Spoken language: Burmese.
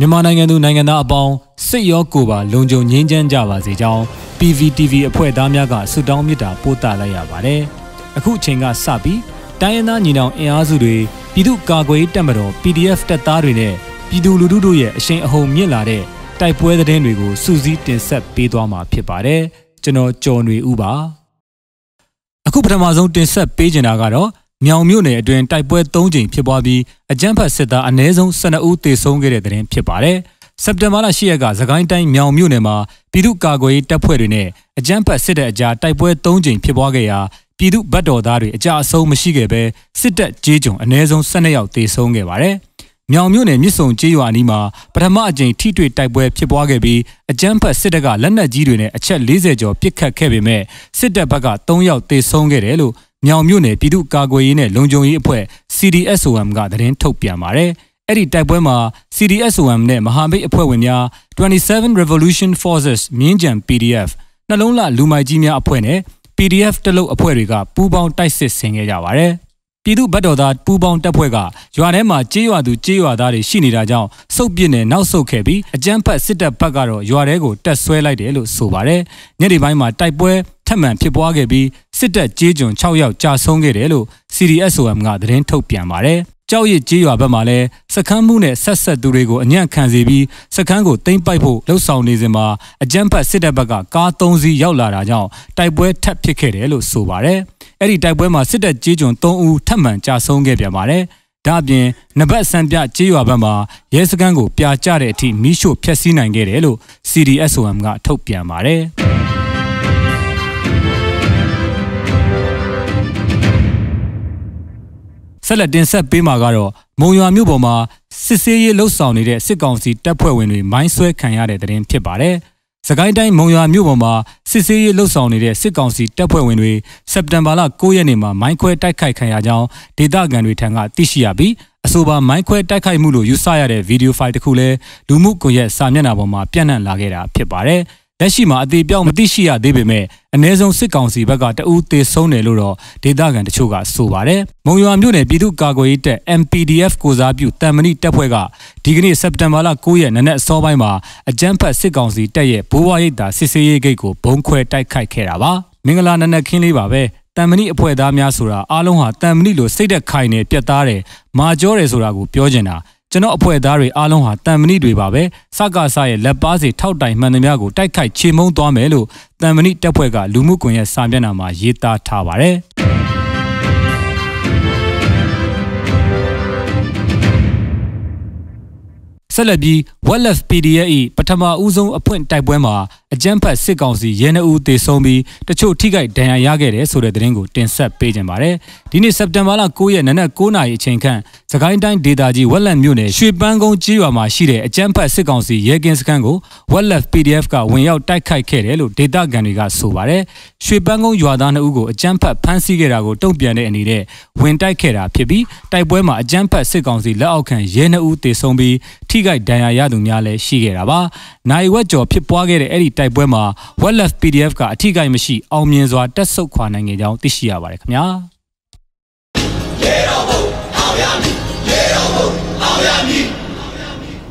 မြန်မာနိုင်ငံသူနိုင်ငံသားအပေါင်းစိတ်ရောကိုယ်ပါလုံခြုံငြိမ်းချမ်းကြပါစေကြောင်း PVTV အဖွဲ့သားများကဆုတောင်းမေတ္တာပို့သလိုက်ရပါတယ်။အခုအချိန်ကစပြီးတိုင်းရင်းသားညီနောင်အင်အားစုတွေပြည်သူ့ကာကွယ်တပ်မတော် PDF တပ်သားတွေနဲ့ပြည်သူလူထုတို့ရဲ့အရှိန်အဟုန်မြင့်လာတဲ့တိုက်ပွဲသတင်းတွေကိုစူးစီးတင်ဆက်ပေးသွားမှာဖြစ်ပါတယ်။ကျွန်တော်ကျော်နေဦးပါ။အခုပထမဆုံးတင်ဆက်ပေးချင်တာကတော့မြောင်မြို့နယ်အတွင်းတိုက်ပွဲ၃ကြိမ်ဖြစ်ပွားပြီးအကြမ်းဖက်စစ်သားအနည်းဆုံး12ဦးသေဆုံးခဲ့တဲ့တဲ့တင်ဖြစ်ပါတယ်။စက်တင်ဘာလ10ရက်ကသခိုင်းတိုင်းမြောင်မြို့နယ်မှာပြည်သူ့ကာကွယ်ရေးတပ်ဖွဲ့တွေနဲ့အကြမ်းဖက်စစ်တဲ့အကြားတိုက်ပွဲ၃ကြိမ်ဖြစ်ပွားခဲ့ရာပြည်သူ့ဗတ်တော်သားတွေအကြအဆုံးမရှိခဲ့ဘဲစစ်တပ်ကြေးကြုံအနည်းဆုံး12ယောက်သေဆုံးခဲ့ပါတယ်။မြောင်မြို့နယ်မြစ်ဆုံကျေးရွာနီးမှာပထမအကြိမ်ထိတွေ့တိုက်ပွဲဖြစ်ပွားခဲ့ပြီးအကြမ်းဖက်စစ်တပ်ကလက်နက်ကြီးတွေနဲ့အချက်40ကျော်ပစ်ခတ်ခဲ့ပေမဲ့စစ်တပ်ဘက်က3ယောက်သေဆုံးခဲ့တယ်လို့မြောင်မြို့နယ်ပြည်သူ့ကာကွယ်ရေးနဲ့လုံခြုံရေးအဖွဲ့ CDSOM ကသတင်းထုတ်ပြန်ပါတယ်။အဲ့ဒီတိုက်ပွဲမှာ CDSOM နဲ့မဟာမိတ်အဖွဲ့ဝင်များ27 Revolution Forces မြင်းကြံ PDF နှလုံးလလူမိုက်ကြီးများအဖွဲ့နဲ့ PDF တလုတ်အဖွဲ့တွေကပူးပေါင်းတိုက်စစ်ဆင်ခဲ့ကြပါတယ်။ပြည်သူ့ဘက်တော်သားပူးပေါင်းတပ်ဖွဲ့ကရွာထဲမှာကြေးရွာသူကြေးရွာသားတွေရှိနေတာကြောင့်စုပ်ပစ်နေနောက်ဆုတ်ခဲ့ပြီးအကြမ်းဖက်စစ်တပ်ဘက်ကတော့ရွာထဲကိုတက်ဆွဲလိုက်တယ်လို့ဆိုပါတယ်။ညနေပိုင်းမှာတိုက်ပွဲထပ်မံဖြစ်ပွားခဲ့ပြီးစစ်တပ်ကြေးကျွန်6ယောက်ကြာဆုံးခဲ့တယ်လို့ CDSOM ကသတင်းထုတ်ပြန်ပါတယ်။ကြောက်ရစ်ကြေးရွာဘက်မှာလည်းစခန်းမှုနဲ့ဆက်ဆက်သူတွေကိုအညံ့ခံစီပြီးစခန်းကိုတိမ့်ပိုက်ဖို့လှုပ်ဆောင်နေစဉ်မှာအကြမ်းဖက်စစ်တပ်ဘက်ကကား၃စီးရောက်လာတာကြောင့်တိုက်ပွဲထပ်ဖြစ်ခဲ့တယ်လို့ဆိုပါတယ်။အဲ့ဒီတိုက်ပွဲမှာစစ်တပ်ကြေးကျွန်3ဦးထပ်မံကြာဆုံးခဲ့ပြန်ပါတယ်။ဒါ့အပြင်နဘတ်ဆန်ပြကြေးရွာဘက်မှာရဲစခန်းကိုပြာကျတဲ့အထိမိရှို့ဖျက်ဆီးနိုင်ခဲ့တယ်လို့ CDSOM ကထုတ်ပြန်ပါတယ်။ဆက်လက်တင်ဆက်ပေးမှာကတော့မုံရွာမြို့ပေါ်မှာစစ်ဆေးရေးလှုပ်ဆောင်နေတဲ့စစ်ကောင်စီတပ်ဖွဲ့ဝင်တွေမိုင်းဆွဲခံရတဲ့တဲ့ရင်ဖြစ်ပါတယ်။စကိုင်းတိုင်းမုံရွာမြို့ပေါ်မှာစစ်ဆေးရေးလှုပ်ဆောင်နေတဲ့စစ်ကောင်စီတပ်ဖွဲ့ဝင်တွေစက်တင်ဘာလ9ရက်နေ့မှာမိုင်းခွဲတိုက်ခိုက်ခံရကြောင်းဒေသခံတွေထံကသိရှိရပြီးအဆိုပါမိုင်းခွဲတိုက်ခိုက်မှုလို့ယူဆရတဲ့ဗီဒီယိုဖိုင်တစ်ခုလည်းလူမှုကွန်ရက်စာမျက်နှာပေါ်မှာပြန့်နှံ့လာခဲ့တာဖြစ်ပါတယ်။လက်ရှိမှာအသေးပြောင်းမသိရှိရသေးပေမဲ့အ ਨੇ စုံစစ်ကောင်စီဘက်ကတဦးသေဆုံးတယ်လို့တော့ဒေသခံတချို့ကဆိုပါတယ်။မုံရွာမြို့နယ်ပြည်သူ့ကာကွယ်ရေးတပ် MPDF ကိုစားပြုတံမဏိတပ်ဖွဲ့ကဒီကနေ့စက်တင်ဘာလ9ရက်နေ့နက်အစောပိုင်းမှာအကြမ်းဖက်စစ်ကောင်စီတပ်ရဲ့ဘိုးဝါရိတ်တာစစ်ဆေးရေးဂိတ်ကိုဘုံခွဲတိုက်ခိုက်ခဲ့တာပါ။မင်္ဂလာနနက်ခင်းလေးပါပဲ။တံမဏိအဖွဲ့သားများဆိုတာအားလုံးဟာတံမဏိလိုစိတ်သက်ခိုင်နေပြတ်သားတယ်မာကြောတယ်ဆိုတာကိုပြောကျင်တာကျွန်တော်အဖွဲ့သားတွေအားလုံးဟာတန်မဏိတွေပါပဲစကားစရဲ့လက်ပါစီထောက်တိုင်မှန်သမျှကိုတိုက်ခိုက်ချေမှုန်းသွားမယ်လို့တန်မဏိတပ်ဖွဲ့ကလူမှုကွန်ရက်စာမျက်နှာမှာရေးသားထားပါတယ်ဆက်လက်ပြီး Wallaf PDF ၏ပထမဦးဆုံးအဖွင့်တိုက်ပွဲမှာအကြမ်းဖက်စစ်ကောင်စီရဲနှအူးတေဆုံးပြီးတချို့ထိခိုက်ဒဏ်ရာရခဲ့တယ်ဆိုတဲ့သတင်းကိုတင်ဆက်ပေးကြပါတယ်။ဒီနေ့စက်တင်ဘာလ9ရက်နနက်9နာရီအချိန်ခန့်စကိုင်းတိုင်းဒေသကြီးဝက်လက်မြို့နယ်ရွှေပန်းကုန်းကြီးရွာမှာရှိတဲ့အကြမ်းဖက်စစ်ကောင်စီရဲကင်းစခန်းကို Wetlet PDF ကဝင်ရောက်တိုက်ခိုက်ခဲ့တယ်လို့ဒေသခံတွေကဆိုပါတယ်။ရွှေပန်းကုန်းရွာသားနှစ်ဦးကိုအကြမ်းဖက်ဖမ်းဆီးခဲ့တာကိုတုံ့ပြန်တဲ့အနေနဲ့ဝင်တိုက်ခဲ့တာဖြစ်ပြီးတိုက်ပွဲမှာအကြမ်းဖက်စစ်ကောင်စီလက်အောက်ခံရဲနှစ်ဦးသေဆုံးပြီးထိခိုက်ဒဏ်ရာရသူများလည်းရှိခဲ့တာပါ။နိုင်ဝက်ကျော်ဖြစ်ပွားခဲ့တဲ့အဲ့ဒီတိုက်ပွဲမှာ Wetlet PDF ကအထိခိုက်မရှိအောင်မြင်စွာတက်ဆုပ်ခွာနိုင်ခဲ့ကြောင်းသိရှိရပါတယ်ခင်ဗျာ။ရေတော်ဘုံအောင်ရမည်ရေတော်ဘုံအောင်ရမည်